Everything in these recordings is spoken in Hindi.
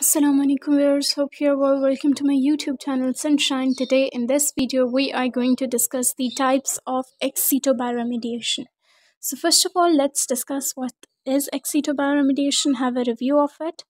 Assalamu alaikum viewers, hope you're well. Welcome to my YouTube channel Sunshine. Today in this video, we are going to discuss the types of ex situ bioremediation. So first of all, let's discuss what is ex situ bioremediation, have a review of it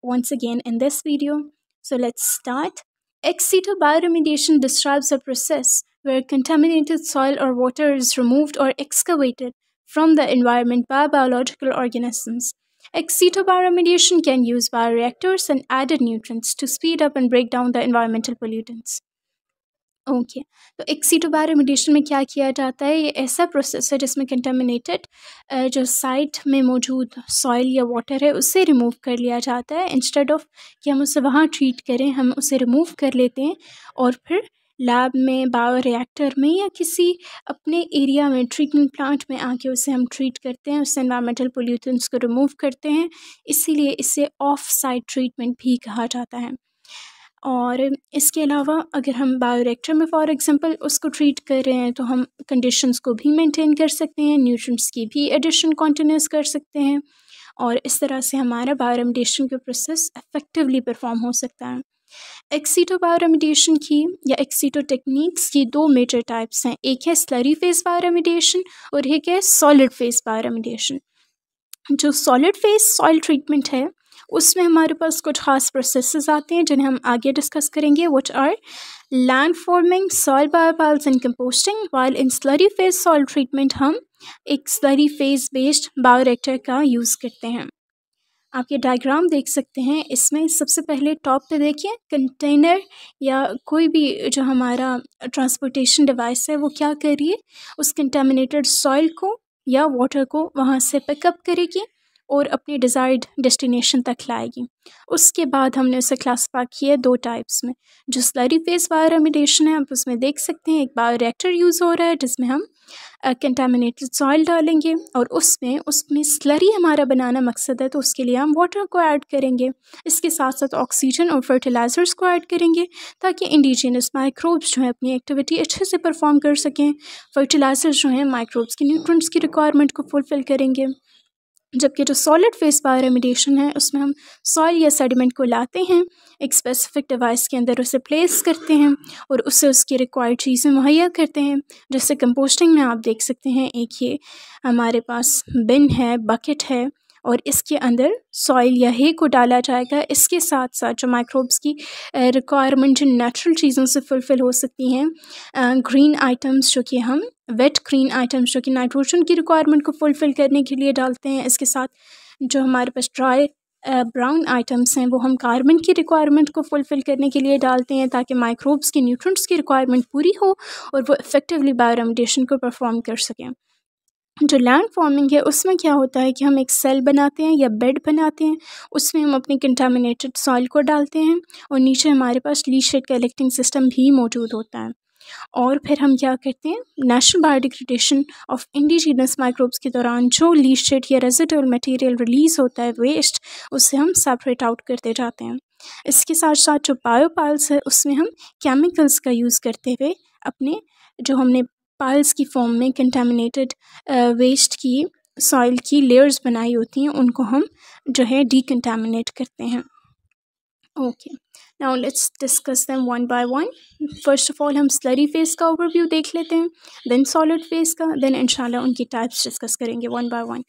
once again in this video. So let's start. Ex situ bioremediation describes a process where contaminated soil or water is removed or excavated from the environment by biological organisms Excitobioremediation can use bioreactors and added nutrients to speed up and break down the environmental pollutants. Okay okay. तो एक्सीटोबायोरेमिडेशन में क्या किया जाता है ये ऐसा प्रोसेस है जिसमें कंटेमिनेटेड जो साइट में मौजूद सॉइल या वाटर है उसे रिमूव कर लिया जाता है इंस्टेड ऑफ कि हम उसे वहाँ ट्रीट करें हम उसे रिमूव कर लेते हैं और फिर लैब में बायो रिएक्टर में या किसी अपने एरिया में ट्रीटमेंट प्लांट में आके उसे हम ट्रीट करते हैं उससे इन्वामेंटल पोल्यूटेंट्स को रिमूव करते हैं इसीलिए इसे ऑफ साइड ट्रीटमेंट भी कहा जाता है और इसके अलावा अगर हम बायो रिएक्टर में फॉर एग्जांपल उसको ट्रीट कर रहे हैं तो हम कंडीशंस को भी मेंटेन कर सकते हैं न्यूट्रंट्स की भी एडिशन कॉन्टीन्यूस कर सकते हैं और इस तरह से हमारा बायोरेमडेशन का प्रोसेस इफ़ेक्टिवली परफॉर्म हो सकता है एक्सीटो बायोरेमिडेशन की या एक्सीटो टेक्निक्स की दो मेजर टाइप्स हैं एक है स्लरी फेस बायोरेमिडेशन और एक है सॉलिड फेस बायोरेमिडेशन जो सॉलिड फेस सॉइल ट्रीटमेंट है उसमें हमारे पास कुछ खास प्रोसेसेस आते हैं जिन्हें हम आगे डिस्कस करेंगे what are land farming soil biopiles and composting while in slurry phase soil treatment हम एक स्लरी फेस बेस्ड बायोरेक्टर का यूज़ करते हैं आप ये डायग्राम देख सकते हैं इसमें सबसे पहले टॉप पे देखिए कंटेनर या कोई भी जो हमारा ट्रांसपोर्टेशन डिवाइस है वो क्या करिए उस कंटेमिनेटेड सॉइल को या वाटर को वहाँ से पिकअप करेगी और अपने डिज़ायर्ड डेस्टिनेशन तक लाएगी उसके बाद हमने उसे क्लासीफाई किया दो टाइप्स में जो स्लरी फेस वायर रेमिडेशन है आप उसमें देख सकते हैं एक बायो रिएक्टर यूज़ हो रहा है जिसमें हम कंटामिनेटेड सॉइल डालेंगे और उसमें उसमें स्लरी हमारा बनाना मकसद है तो उसके लिए हम वाटर को ऐड करेंगे इसके साथ साथ ऑक्सीजन और फर्टिलाइज़र्स को ऐड करेंगे ताकि इंडिजीनस माइक्रोब्स जो हैं अपनी एक्टिविटी अच्छे से परफॉर्म कर सकें फर्टिलाइज़र्स जो हैं माइक्रोब्स के न्यूट्रंट्स की रिक्वायरमेंट को फुलफ़िल करेंगे जबकि जो सॉलिड फेस रेमिडिएशन है उसमें हम सॉइल या सेडिमेंट को लाते हैं एक स्पेसिफिक डिवाइस के अंदर उसे प्लेस करते हैं और उससे उसकी रिक्वायर्ड चीज़ें मुहैया करते हैं जैसे कंपोस्टिंग में आप देख सकते हैं एक ये हमारे पास बिन है बकेट है और इसके अंदर सॉइल या हे को डाला जाएगा इसके साथ साथ जो माइक्रोब्स की रिक्वायरमेंट जो नेचुरल चीज़ों से फुलफ़िल हो सकती हैं ग्रीन आइटम्स जो कि हम वेट ग्रीन आइटम्स जो कि नाइट्रोजन की रिक्वायरमेंट को फुलफ़िल करने के लिए डालते हैं इसके साथ जो हमारे पास ड्राई ब्राउन आइटम्स हैं वो हम कार्बन की रिक्वायरमेंट को फुलफ़िल करने के लिए डालते हैं ताकि माइक्रोब्स की न्यूट्रंट्स की रिक्वायरमेंट पूरी हो और वो इफ़ेक्टिवली बायोरेमडेशन को परफॉर्म कर सकें जो लैंड फॉर्मिंग है उसमें क्या होता है कि हम एक सेल बनाते हैं या बेड बनाते हैं उसमें हम अपने कंटामिनेटेड सॉइल को डालते हैं और नीचे हमारे पास लीशेड कलेक्टिंग सिस्टम भी मौजूद होता है और फिर हम क्या करते हैं national biodegradation of indigenous microbes के दौरान जो लीशेड या रेजिटल मटेरियल रिलीज़ होता है वेस्ट उससे हम सेपरेट आउट करते जाते हैं इसके साथ साथ जो बायोपाल्स है उसमें हम केमिकल्स का यूज़ करते हुए अपने जो हमने पाल्स की फॉर्म में कंटामिनेटेड वेस्ट uh, की सॉइल की लेयर्स बनाई होती हैं उनको हम जो है डीकंटामिनेट करते हैं okay okay. Now let's discuss them one by one first of all हम स्लरी फेस का ओवरव्यू देख लेते हैं देन सॉलिड फेस का देन इनशाला उनकी टाइप्स डिस्कस करेंगे one by one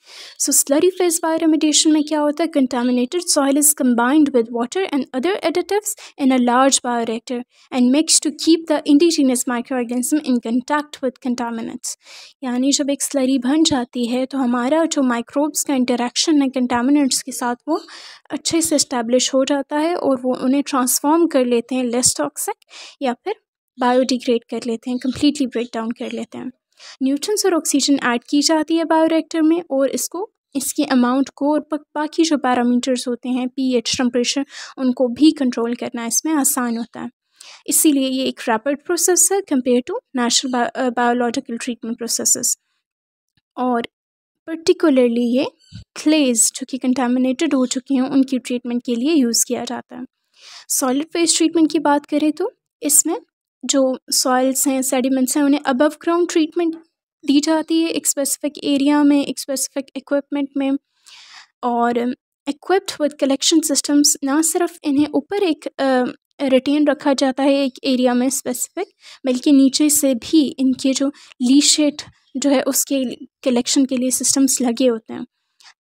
so slurry phase remediation में क्या होता है contaminated soil is combined with water and other additives in a large bioreactor and mix to keep the indigenous micro organism in contact with कंटामिनेट्स यानी जब एक स्लरी बन जाती है तो हमारा जो माइक्रोब्स का इंटरेक्शन है कंटामिनेट्स के साथ वो अच्छे से इस्टेब्लिश हो जाता है और वो उन्हें ट्रांस ट्रांसफॉर्म कर लेते हैं लेस टॉक्सिक या फिर बायोडिग्रेड कर लेते हैं कम्प्लीटली ब्रेक डाउन कर लेते हैं न्यूट्रंस और ऑक्सीजन ऐड की जाती है बायोरेक्टर में और इसको इसके अमाउंट को और बाकी जो पैरामीटर्स होते हैं पीएच टेम्परेचर उनको भी कंट्रोल करना इसमें आसान होता है इसीलिए ये एक रैपिड प्रोसेस है compare to natural biological treatment process और पर्टिकुलरली ये क्लेज जो कि कंटामिनेटेड हो चुके हैं उनकी ट्रीटमेंट के लिए यूज़ किया जाता है सॉलिड वेस्ट ट्रीटमेंट की बात करें तो इसमें जो सॉइल्स हैं सेडिमेंट्स हैं उन्हें अबव ग्राउंड ट्रीटमेंट दी जाती है एक स्पेसिफिक एरिया में एक स्पेसिफिक इक्विपमेंट में और इक्विप्ड विद कलेक्शन सिस्टम्स ना सिर्फ इन्हें ऊपर एक रिटेन रखा जाता है एक एरिया में स्पेसिफिक बल्कि नीचे से भी इनके जो लीशेट जो है उसके कलेक्शन के लिए सिस्टम्स लगे होते हैं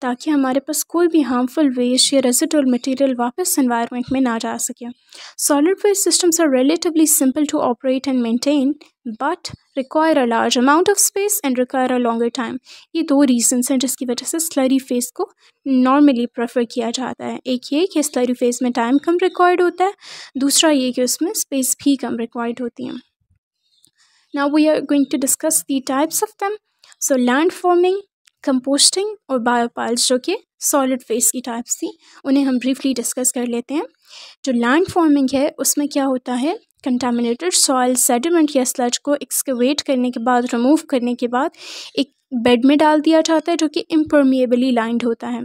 ताकि हमारे पास कोई भी हार्मफुल वेस्ट या रेजिडुअल मटेरियल वापस एनवायरनमेंट में ना जा सके solid waste systems are relatively simple to operate and maintain but require a large amount of space and require a longer time ये दो रीजनस हैं जिसकी वजह से स्लरी फेज़ को नॉर्मली प्रेफर किया जाता है एक ये कि स्लरी फेज़ में टाइम कम रिक्वायर्ड होता है दूसरा ये कि उसमें स्पेस भी कम रिक्वायर्ड होती है now we are going to discuss the types of them. So land farming composting और बायोपाइल्स जो कि सॉलिड फेस की टाइप्स थी उन्हें हम ब्रीफली डिस्कस कर लेते हैं जो लैंड फॉर्मिंग है उसमें क्या होता है कंटामिनेटेड सॉइल सेडिमेंट या स्लज को एक्सकवेट करने के बाद रिमूव करने के बाद एक बेड में डाल दिया जाता है जो कि इम्परमिएबली लाइंड होता है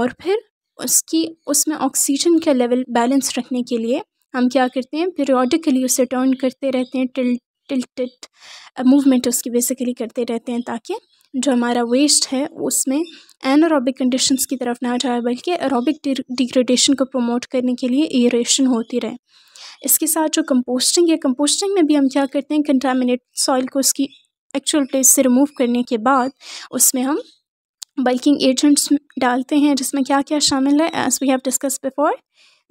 और फिर उसकी उसमें ऑक्सीजन का लेवल बैलेंस रखने के लिए हम क्या करते हैं पीरियोडिकली उसे टर्न करते रहते हैं टिल टिल्टेड मूवमेंट उसकी बेसिकली करते रहते हैं ताकि जो हमारा वेस्ट है उसमें एनोरॉबिक कंडीशंस की तरफ ना जाए बल्कि एरोबिक डिग्रेडेशन को प्रमोट करने के लिए एरेशन होती रहे इसके साथ जो कंपोस्टिंग है कंपोस्टिंग में भी हम क्या करते हैं कंटामिनेट सॉइल को उसकी एक्चुअल प्लेस से रिमूव करने के बाद उसमें हम बल्किंग एजेंट्स डालते हैं जिसमें क्या क्या शामिल है as we have discussed before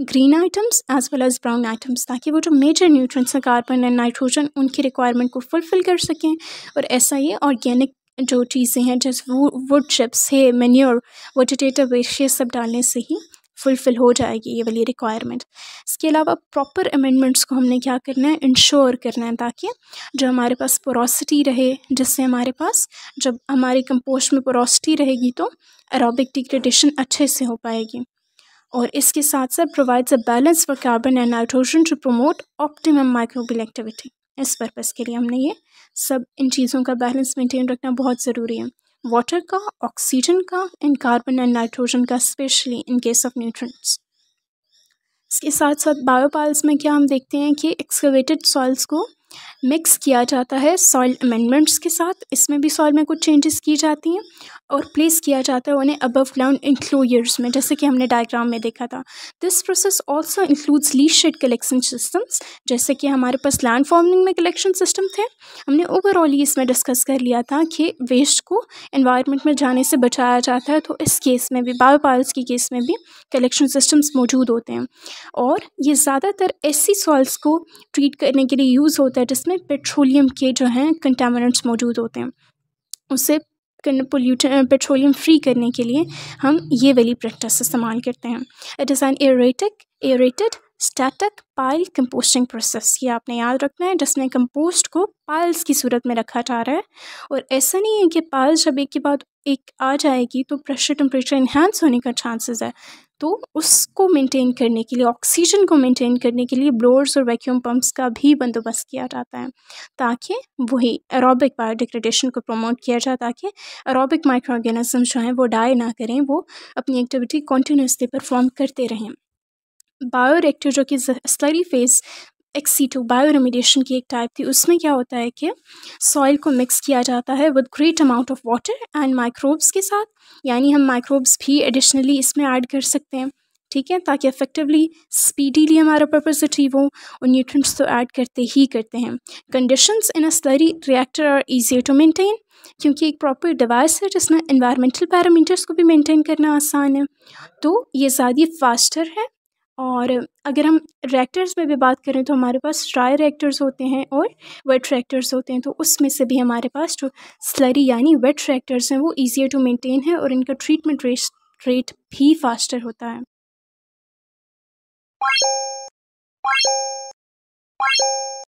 green items as well as brown items ताकि वो जो मेजर न्यूट्रंस हैं कार्बन एंड नाइट्रोजन उनकी रिक्वायरमेंट को फुलफ़िल कर सकें और ऐसा ये ऑर्गेनिक जो चीज़ें हैं जैसे वो वुड चिप्स है मेन्योर वेजिटेटिव वेस्ट ये सब डालने से ही फुलफ़िल हो जाएगी ये वाली रिक्वायरमेंट इसके अलावा प्रॉपर अमेंडमेंट्स को हमने क्या करना है इंश्योर करना है ताकि जो हमारे पास पोरोसिटी रहे जिससे हमारे पास जब हमारे कंपोस्ट में पोरोसिटी रहेगी तो एरोबिक डिग्रेडेशन अच्छे से हो पाएगी और इसके साथ साथ provides a balance for carbon and nitrogen to promote optimum microbial activity इस पर्पज़ के लिए हमने ये सब इन चीज़ों का बैलेंस मेंटेन रखना बहुत ज़रूरी है वाटर का ऑक्सीजन का एंड कार्बन एंड नाइट्रोजन का specially in case of nutrients इसके साथ साथ बायोपाल्स में क्या हम देखते हैं कि एक्सकवेटेड सॉइल्स को मिक्स किया जाता है सॉइल अमेंडमेंट्स के साथ इसमें भी सॉइल में कुछ चेंजेस की जाती हैं और प्लेस किया जाता है उन्हें अबव ग्राउंड इंक्लोयर्स में जैसे कि हमने डायग्राम में देखा था this process also includes leachate collection systems जैसे कि हमारे पास लैंड फॉर्मिंग में कलेक्शन सिस्टम थे हमने ओवरऑल ही इसमें डिस्कस कर लिया था कि वेस्ट को इन्वायरमेंट में जाने से बचाया जाता है तो इस केस में भी बायोपाल्स की केस में भी कलेक्शन सिस्टम्स मौजूद होते हैं और ये ज़्यादातर ऐसी सॉइल्स को ट्रीट करने के लिए यूज़ होता है जिसमें में पेट्रोलियम के जो हैं कंटामिनेंट्स मौजूद होते हैं उससे पोल्यूट पेट्रोलियम फ्री करने के लिए हम ये वाली प्रैक्टिस इस्तेमाल करते हैं it is an erratic aerated static pile composting process ये आपने याद रखना है जिसमें कंपोस्ट को पाइल्स की सूरत में रखा जा रहा है और ऐसा नहीं है कि पाइल्स जब एक के बाद एक आ जाएगी तो प्रेशर टेम्परेचर इन्हांस होने का चांसेस है तो उसको मेंटेन करने के लिए ऑक्सीजन को मेंटेन करने के लिए ब्लोअर्स और वैक्यूम पंप्स का भी बंदोबस्त किया जाता है ताकि वही एरोबिक बायोडिग्रेडेशन को प्रमोट किया जाए ताकि एरोबिक माइक्रो ऑर्गेनिज्म जो हैं वो डाई ना करें वो अपनी एक्टिविटी कॉन्टीन्यूसली परफॉर्म करते रहें बायोरेक्टर जो कि स्लरी फेज एक्सीटो रेमिडेशन की एक टाइप थी उसमें क्या होता है कि सॉइल को मिक्स किया जाता है with great amount of water and microbes के साथ यानी हम माइक्रोब्स भी एडिशनली इसमें ऐड कर सकते हैं ठीक है ताकि इफेक्टिवली स्पीडीली हमारा पर्पज अचीव हो और न्यूट्रंट्स तो ऐड करते ही करते हैं conditions in a slurry reactor are easier to maintain क्योंकि एक प्रॉपर डिवाइस है जिसमें इन्वायरमेंटल पैरामीटर्स को भी मेंटेन करना आसान है तो ये ज़्यादा फास्टर है और अगर हम रेक्टर्स में भी बात करें तो हमारे पास ड्राई रेक्टर्स होते हैं और वेट रेक्टर्स होते हैं तो उसमें से भी हमारे पास जो स्लरी यानी वेट रेक्टर्स हैं वो ईजियर टू मेनटेन है और इनका ट्रीटमेंट रेट भी फास्टर होता है